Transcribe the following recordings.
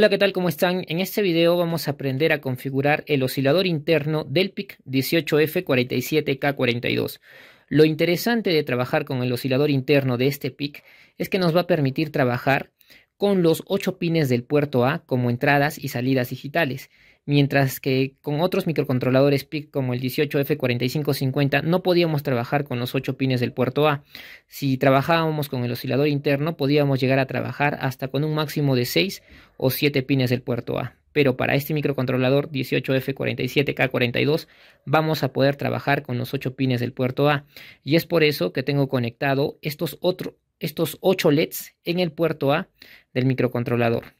Hola, ¿qué tal? ¿Cómo están? En este video vamos a aprender a configurar el oscilador interno del PIC 18F47K42. Lo interesante de trabajar con el oscilador interno de este PIC es que nos va a permitir trabajar con los 8 pines del puerto A como entradas y salidas digitales mientras que con otros microcontroladores PIC como el 18F4550 no podíamos trabajar con los 8 pines del puerto A. Si trabajábamos con el oscilador interno podíamos llegar a trabajar hasta con un máximo de 6 o 7 pines del puerto A. Pero para este microcontrolador 18F47K42 vamos a poder trabajar con los 8 pines del puerto A. Y es por eso que tengo conectado estos, otro, estos 8 LEDs en el puerto A del microcontrolador.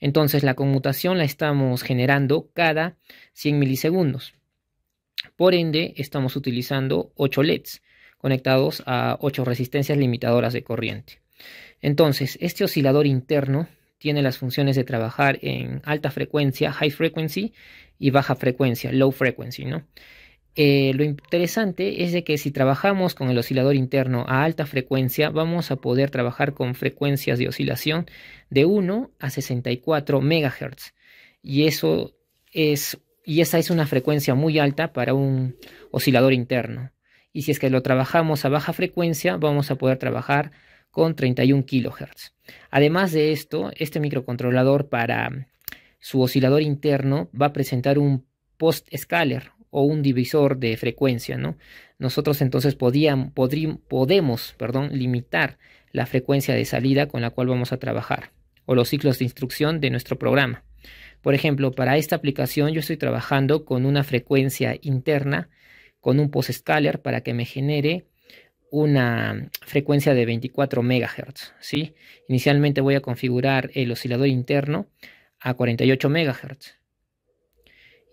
Entonces la conmutación la estamos generando cada 100 milisegundos. Por ende, estamos utilizando 8 LEDs conectados a 8 resistencias limitadoras de corriente. Entonces, este oscilador interno tiene las funciones de trabajar en alta frecuencia, high frequency, y baja frecuencia, low frequency, ¿no? Eh, lo interesante es de que si trabajamos con el oscilador interno a alta frecuencia, vamos a poder trabajar con frecuencias de oscilación de 1 a 64 MHz. Y eso es y esa es una frecuencia muy alta para un oscilador interno. Y si es que lo trabajamos a baja frecuencia, vamos a poder trabajar con 31 kHz. Además de esto, este microcontrolador para su oscilador interno va a presentar un post-scaler, o un divisor de frecuencia, ¿no? Nosotros entonces podían, podemos perdón, limitar la frecuencia de salida con la cual vamos a trabajar o los ciclos de instrucción de nuestro programa. Por ejemplo, para esta aplicación yo estoy trabajando con una frecuencia interna, con un post-scaler para que me genere una frecuencia de 24 MHz. ¿sí? Inicialmente voy a configurar el oscilador interno a 48 MHz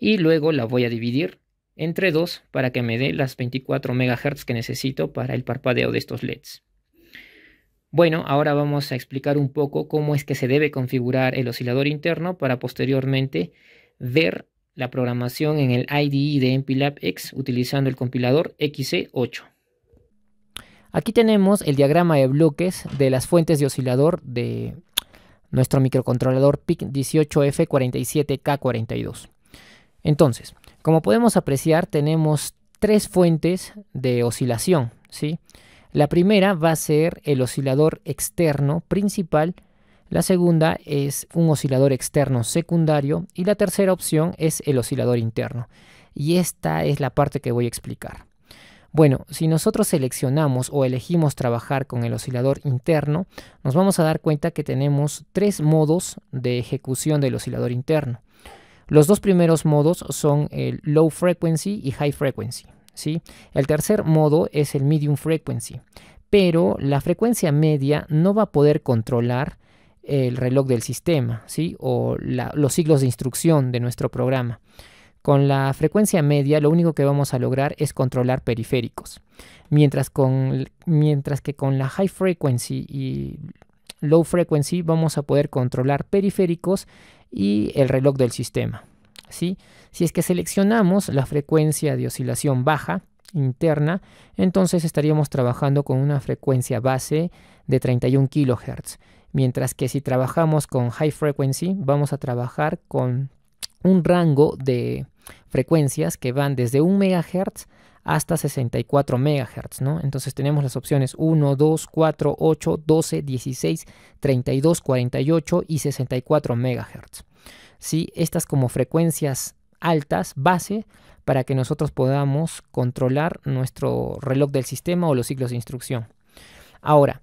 y luego la voy a dividir entre dos para que me dé las 24 MHz que necesito para el parpadeo de estos LEDs. Bueno, ahora vamos a explicar un poco cómo es que se debe configurar el oscilador interno para posteriormente ver la programación en el IDE de MPLAB X utilizando el compilador XC8. Aquí tenemos el diagrama de bloques de las fuentes de oscilador de nuestro microcontrolador PIC 18F47K42. Entonces, como podemos apreciar, tenemos tres fuentes de oscilación. ¿sí? La primera va a ser el oscilador externo principal, la segunda es un oscilador externo secundario y la tercera opción es el oscilador interno. Y esta es la parte que voy a explicar. Bueno, si nosotros seleccionamos o elegimos trabajar con el oscilador interno, nos vamos a dar cuenta que tenemos tres modos de ejecución del oscilador interno. Los dos primeros modos son el low frequency y high frequency. ¿sí? El tercer modo es el medium frequency, pero la frecuencia media no va a poder controlar el reloj del sistema ¿sí? o los ciclos de instrucción de nuestro programa. Con la frecuencia media lo único que vamos a lograr es controlar periféricos, mientras que con la high frequency y low frequency vamos a poder controlar periféricos y el reloj del sistema. Si es que seleccionamos la frecuencia de oscilación baja interna, entonces estaríamos trabajando con una frecuencia base de 31 kHz. Mientras que si trabajamos con high frequency, vamos a trabajar con un rango de frecuencias que van desde 1 MHz hasta 64 MHz, ¿no? Entonces tenemos las opciones 1, 2, 4, 8, 12, 16, 32, 48 y 64 MHz. ¿Sí? Estas como frecuencias altas, base, para que nosotros podamos controlar nuestro reloj del sistema o los ciclos de instrucción. Ahora,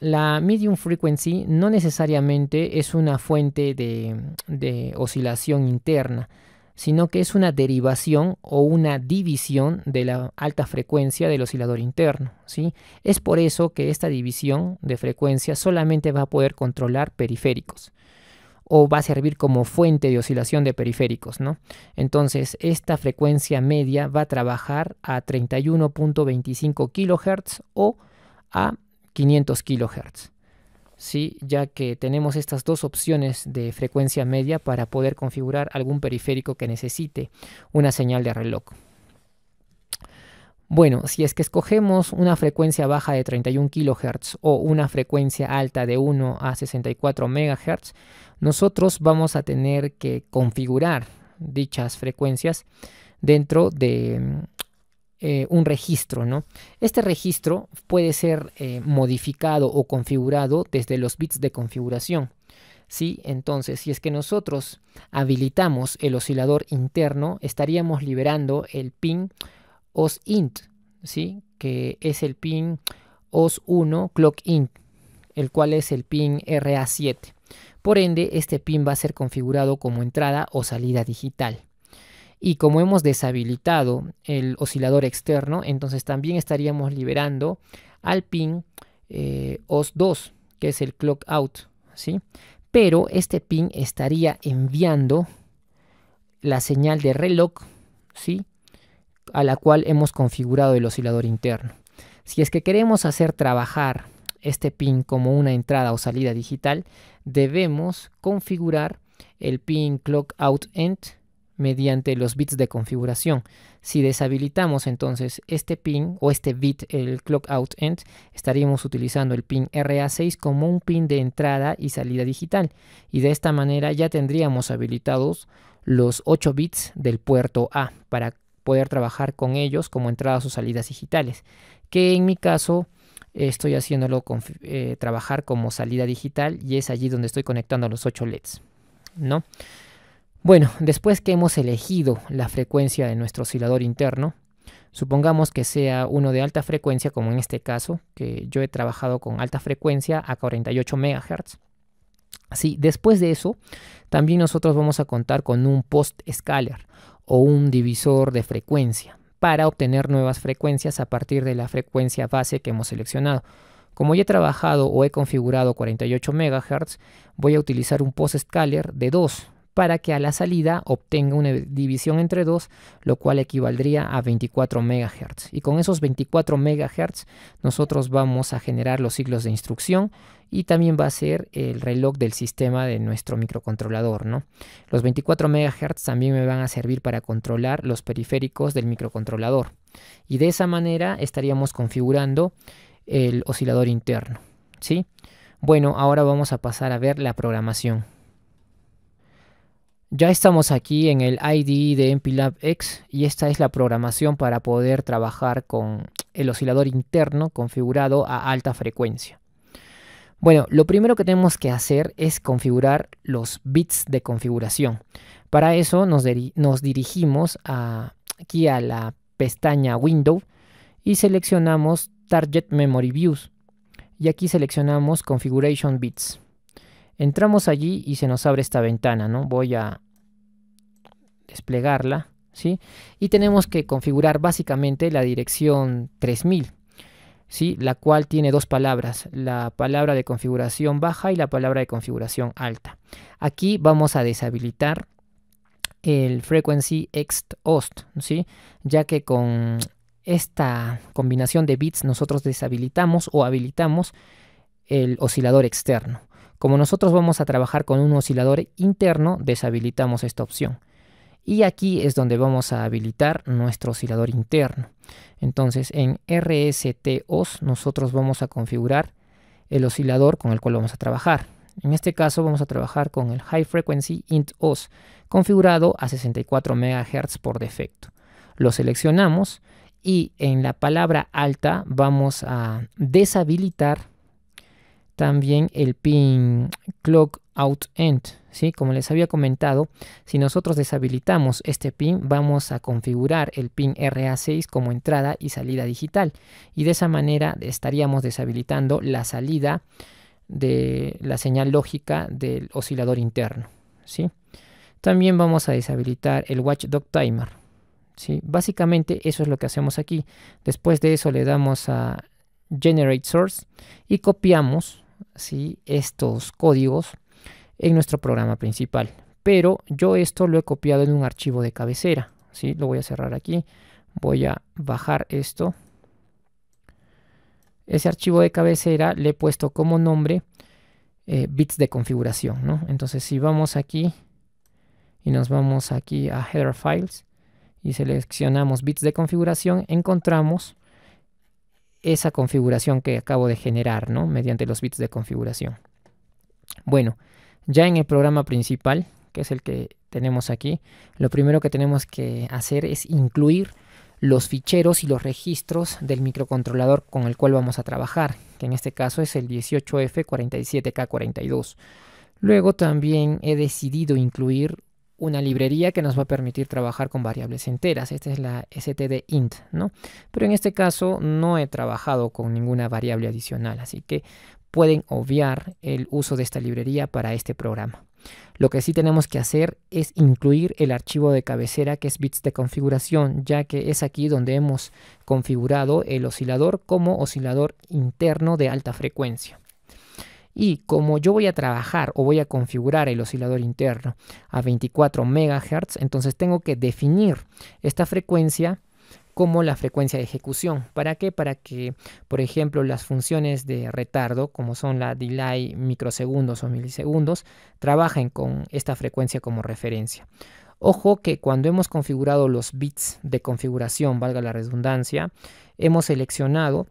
la medium frequency no necesariamente es una fuente de oscilación interna, sino que es una derivación o una división de la alta frecuencia del oscilador interno. ¿sí? Es por eso que esta división de frecuencia solamente va a poder controlar periféricos o va a servir como fuente de oscilación de periféricos, ¿no? Entonces, esta frecuencia media va a trabajar a 31.25 kHz o a 500 kHz ya que tenemos estas dos opciones de frecuencia media para poder configurar algún periférico que necesite una señal de reloj. Bueno, si es que escogemos una frecuencia baja de 31 kHz o una frecuencia alta de 1 a 64 MHz, nosotros vamos a tener que configurar dichas frecuencias dentro de eh, un registro, ¿no? Este registro puede ser eh, modificado o configurado desde los bits de configuración. ¿sí? Entonces, si es que nosotros habilitamos el oscilador interno, estaríamos liberando el pin osInt, ¿sí? que es el pin os1 clockInt, el cual es el pin RA7. Por ende, este pin va a ser configurado como entrada o salida digital. Y como hemos deshabilitado el oscilador externo, entonces también estaríamos liberando al pin eh, OS2, que es el clock out, ¿sí? Pero este pin estaría enviando la señal de reloj, ¿sí? A la cual hemos configurado el oscilador interno. Si es que queremos hacer trabajar este pin como una entrada o salida digital, debemos configurar el pin clock out end mediante los bits de configuración. Si deshabilitamos entonces este pin o este bit, el clock out end, estaríamos utilizando el pin RA6 como un pin de entrada y salida digital y de esta manera ya tendríamos habilitados los 8 bits del puerto A para poder trabajar con ellos como entradas o salidas digitales, que en mi caso estoy haciéndolo eh, trabajar como salida digital y es allí donde estoy conectando los 8 LEDs, ¿no? Bueno, después que hemos elegido la frecuencia de nuestro oscilador interno, supongamos que sea uno de alta frecuencia, como en este caso, que yo he trabajado con alta frecuencia a 48 MHz. Así, después de eso, también nosotros vamos a contar con un post scaler o un divisor de frecuencia para obtener nuevas frecuencias a partir de la frecuencia base que hemos seleccionado. Como ya he trabajado o he configurado 48 MHz, voy a utilizar un post scaler de 2 para que a la salida obtenga una división entre dos, lo cual equivaldría a 24 MHz. Y con esos 24 MHz nosotros vamos a generar los ciclos de instrucción y también va a ser el reloj del sistema de nuestro microcontrolador. Los 24 MHz también me van a servir para controlar los periféricos del microcontrolador. Y de esa manera estaríamos configurando el oscilador interno. ¿sí? Bueno, ahora vamos a pasar a ver la programación. Ya estamos aquí en el ID de MPLAB X y esta es la programación para poder trabajar con el oscilador interno configurado a alta frecuencia. Bueno, lo primero que tenemos que hacer es configurar los bits de configuración. Para eso nos, dirigimos a, aquí a la pestaña Window y seleccionamos Target Memory Views. Y aquí seleccionamos Configuration Bits. Entramos allí y se nos abre esta ventana, ¿no? Voy a desplegarla, ¿sí? Y tenemos que configurar básicamente la dirección 3000, ¿sí? La cual tiene dos palabras, la palabra de configuración baja y la palabra de configuración alta. Aquí vamos a deshabilitar el frequency ext host, ¿sí? Ya que con esta combinación de bits nosotros deshabilitamos o habilitamos el oscilador externo. Como nosotros vamos a trabajar con un oscilador interno, deshabilitamos esta opción. Y aquí es donde vamos a habilitar nuestro oscilador interno. Entonces en RSTOS nosotros vamos a configurar el oscilador con el cual vamos a trabajar. En este caso vamos a trabajar con el High Frequency Int OS configurado a 64 MHz por defecto. Lo seleccionamos y en la palabra alta vamos a deshabilitar también el pin clock out end. ¿sí? Como les había comentado, si nosotros deshabilitamos este pin, vamos a configurar el pin RA6 como entrada y salida digital. Y de esa manera estaríamos deshabilitando la salida de la señal lógica del oscilador interno. ¿sí? También vamos a deshabilitar el watchdog timer. ¿sí? Básicamente eso es lo que hacemos aquí. Después de eso le damos a generate source y copiamos estos códigos en nuestro programa principal. Pero yo esto lo he copiado en un archivo de cabecera. Lo voy a cerrar aquí. Voy a bajar esto. Ese archivo de cabecera le he puesto como nombre eh, bits de configuración. Entonces si vamos aquí y nos vamos aquí a header files y seleccionamos bits de configuración, encontramos esa configuración que acabo de generar, ¿no? Mediante los bits de configuración. Bueno, ya en el programa principal, que es el que tenemos aquí, lo primero que tenemos que hacer es incluir los ficheros y los registros del microcontrolador con el cual vamos a trabajar, que en este caso es el 18F47K42. Luego también he decidido incluir una librería que nos va a permitir trabajar con variables enteras. Esta es la std int, ¿no? Pero en este caso no he trabajado con ninguna variable adicional, así que pueden obviar el uso de esta librería para este programa. Lo que sí tenemos que hacer es incluir el archivo de cabecera que es bits de configuración, ya que es aquí donde hemos configurado el oscilador como oscilador interno de alta frecuencia. Y como yo voy a trabajar o voy a configurar el oscilador interno a 24 MHz, entonces tengo que definir esta frecuencia como la frecuencia de ejecución. ¿Para qué? Para que, por ejemplo, las funciones de retardo, como son la delay microsegundos o milisegundos, trabajen con esta frecuencia como referencia. Ojo que cuando hemos configurado los bits de configuración, valga la redundancia, hemos seleccionado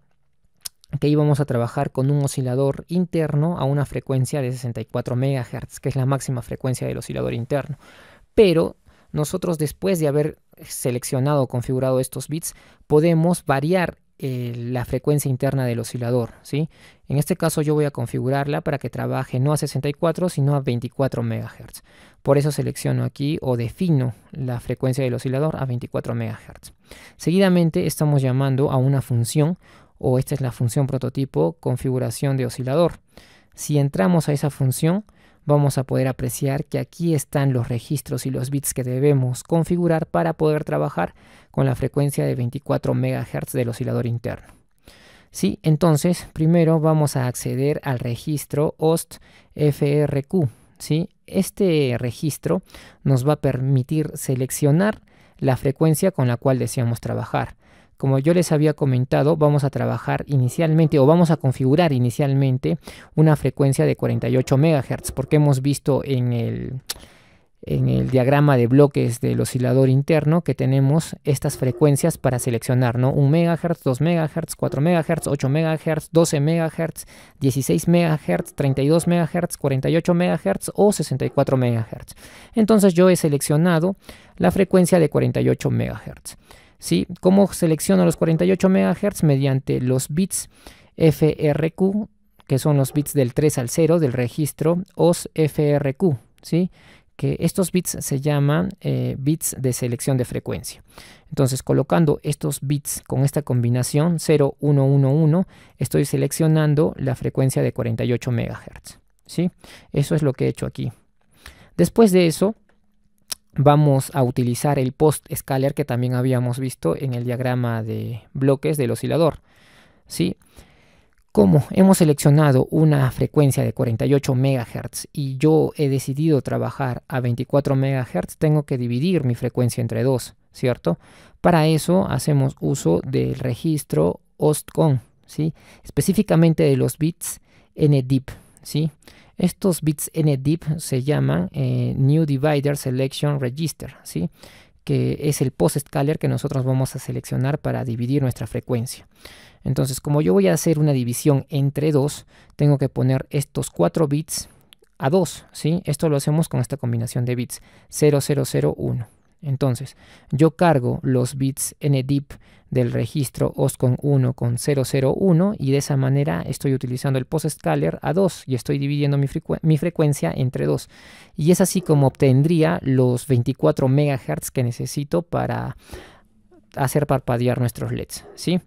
que íbamos a trabajar con un oscilador interno a una frecuencia de 64 MHz, que es la máxima frecuencia del oscilador interno. Pero nosotros después de haber seleccionado o configurado estos bits, podemos variar eh, la frecuencia interna del oscilador. ¿sí? En este caso yo voy a configurarla para que trabaje no a 64, sino a 24 MHz. Por eso selecciono aquí o defino la frecuencia del oscilador a 24 MHz. Seguidamente estamos llamando a una función o esta es la función prototipo configuración de oscilador. Si entramos a esa función, vamos a poder apreciar que aquí están los registros y los bits que debemos configurar para poder trabajar con la frecuencia de 24 MHz del oscilador interno. Sí, entonces primero vamos a acceder al registro host FRQ. ¿sí? Este registro nos va a permitir seleccionar la frecuencia con la cual deseamos trabajar. Como yo les había comentado, vamos a trabajar inicialmente o vamos a configurar inicialmente una frecuencia de 48 MHz porque hemos visto en el, diagrama de bloques del oscilador interno que tenemos estas frecuencias para seleccionar, ¿no? 1 MHz, 2 MHz, 4 MHz, 8 MHz, 12 MHz, 16 MHz, 32 MHz, 48 MHz o 64 MHz. Entonces yo he seleccionado la frecuencia de 48 MHz. ¿sí? ¿Cómo selecciono los 48 MHz? Mediante los bits FRQ, que son los bits del 3 al 0 del registro OSFRQ. FRQ, ¿sí? que estos bits se llaman eh, bits de selección de frecuencia. Entonces, colocando estos bits con esta combinación 1, 1, estoy seleccionando la frecuencia de 48 MHz. ¿sí? Eso es lo que he hecho aquí. Después de eso, vamos a utilizar el post scalar que también habíamos visto en el diagrama de bloques del oscilador. ¿sí? Como hemos seleccionado una frecuencia de 48 MHz y yo he decidido trabajar a 24 MHz, tengo que dividir mi frecuencia entre dos, ¿cierto? Para eso hacemos uso del registro OSTCON, ¿sí? específicamente de los bits NDIP. ¿sí? Estos bits NDIP se llaman eh, New Divider Selection Register, ¿sí? que es el post scaler que nosotros vamos a seleccionar para dividir nuestra frecuencia. Entonces, como yo voy a hacer una división entre dos, tengo que poner estos cuatro bits a dos. ¿sí? Esto lo hacemos con esta combinación de bits 0001. Entonces, yo cargo los bits ndip del registro OSCON1 con y de esa manera estoy utilizando el post-scaler a 2 y estoy dividiendo mi, frecuencia entre 2. Y es así como obtendría los 24 MHz que necesito para hacer parpadear nuestros LEDs. ¿sí?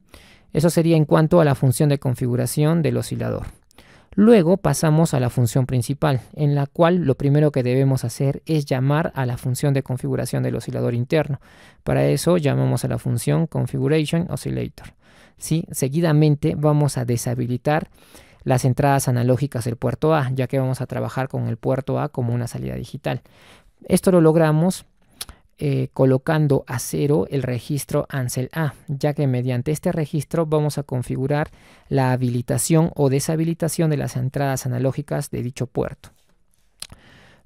Eso sería en cuanto a la función de configuración del oscilador. Luego pasamos a la función principal, en la cual lo primero que debemos hacer es llamar a la función de configuración del oscilador interno. Para eso llamamos a la función configuration oscillator. ¿Sí? Seguidamente vamos a deshabilitar las entradas analógicas del puerto A, ya que vamos a trabajar con el puerto A como una salida digital. Esto lo logramos eh, colocando a cero el registro Ansel A, ya que mediante este registro vamos a configurar la habilitación o deshabilitación de las entradas analógicas de dicho puerto.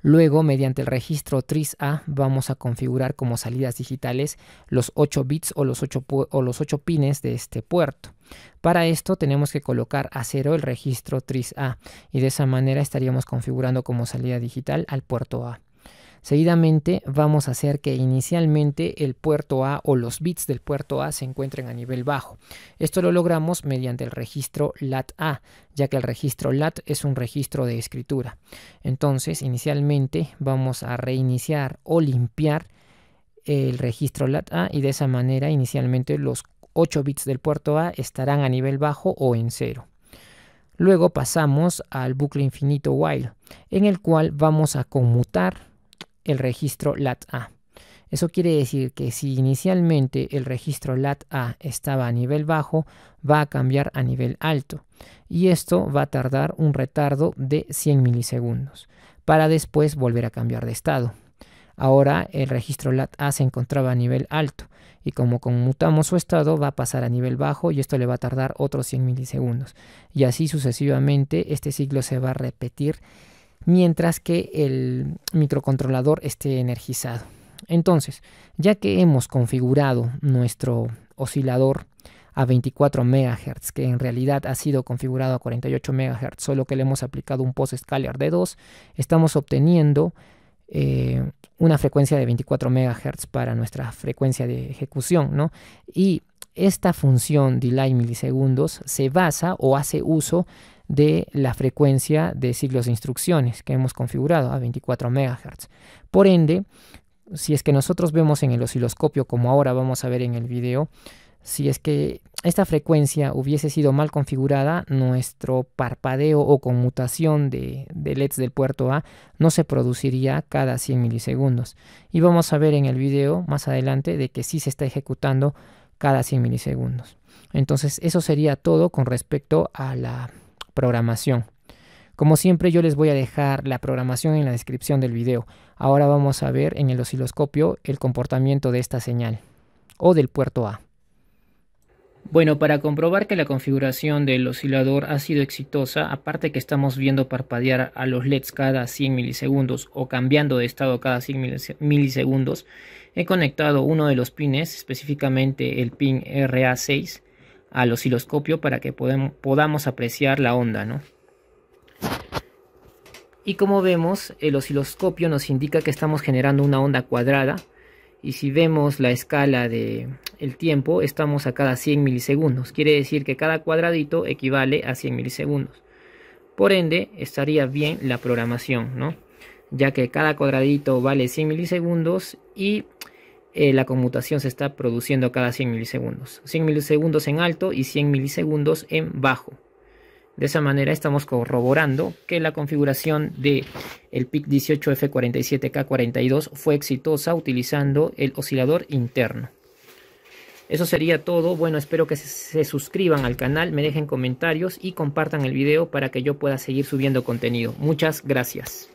Luego, mediante el registro TRIS-A, vamos a configurar como salidas digitales los 8 bits o los 8, o los pines de este puerto. Para esto tenemos que colocar a cero el registro TRIS-A y de esa manera estaríamos configurando como salida digital al puerto A. Seguidamente vamos a hacer que inicialmente el puerto A o los bits del puerto A se encuentren a nivel bajo. Esto lo logramos mediante el registro LAT A, ya que el registro LAT es un registro de escritura. Entonces, inicialmente vamos a reiniciar o limpiar el registro LAT A y de esa manera inicialmente los 8 bits del puerto A estarán a nivel bajo o en cero. Luego pasamos al bucle infinito while, en el cual vamos a conmutar el registro LAT-A. Eso quiere decir que si inicialmente el registro LAT-A estaba a nivel bajo, va a cambiar a nivel alto. Y esto va a tardar un retardo de 100 milisegundos, para después volver a cambiar de estado. Ahora el registro LAT-A se encontraba a nivel alto, y como conmutamos su estado va a pasar a nivel bajo y esto le va a tardar otros 100 milisegundos. Y así sucesivamente este ciclo se va a repetir mientras que el microcontrolador esté energizado. Entonces, ya que hemos configurado nuestro oscilador a 24 MHz, que en realidad ha sido configurado a 48 MHz, solo que le hemos aplicado un post scalar de 2, estamos obteniendo eh, una frecuencia de 24 MHz para nuestra frecuencia de ejecución, ¿no? Y esta función delay milisegundos se basa o hace uso de la frecuencia de ciclos de instrucciones que hemos configurado a 24 MHz. Por ende, si es que nosotros vemos en el osciloscopio, como ahora vamos a ver en el video, si es que esta frecuencia hubiese sido mal configurada, nuestro parpadeo o conmutación de, LEDs del puerto A no se produciría cada 100 milisegundos. Y vamos a ver en el video más adelante de que sí se está ejecutando cada 100 milisegundos. Entonces eso sería todo con respecto a la programación. Como siempre yo les voy a dejar la programación en la descripción del video. Ahora vamos a ver en el osciloscopio el comportamiento de esta señal o del puerto A. Bueno, para comprobar que la configuración del oscilador ha sido exitosa, aparte que estamos viendo parpadear a los LEDs cada 100 milisegundos o cambiando de estado cada 100 milisegundos, he conectado uno de los pines, específicamente el pin RA6, al osciloscopio para que podamos apreciar la onda, ¿no? Y como vemos, el osciloscopio nos indica que estamos generando una onda cuadrada y si vemos la escala de tiempo, estamos a cada 100 milisegundos. Quiere decir que cada cuadradito equivale a 100 milisegundos. Por ende, estaría bien la programación, ¿no? Ya que cada cuadradito vale 100 milisegundos y eh, la conmutación se está produciendo cada 100 milisegundos. 100 milisegundos en alto y 100 milisegundos en bajo. De esa manera estamos corroborando que la configuración del el PIC 18F47K42 fue exitosa utilizando el oscilador interno. Eso sería todo. Bueno, espero que se suscriban al canal, me dejen comentarios y compartan el video para que yo pueda seguir subiendo contenido. Muchas gracias.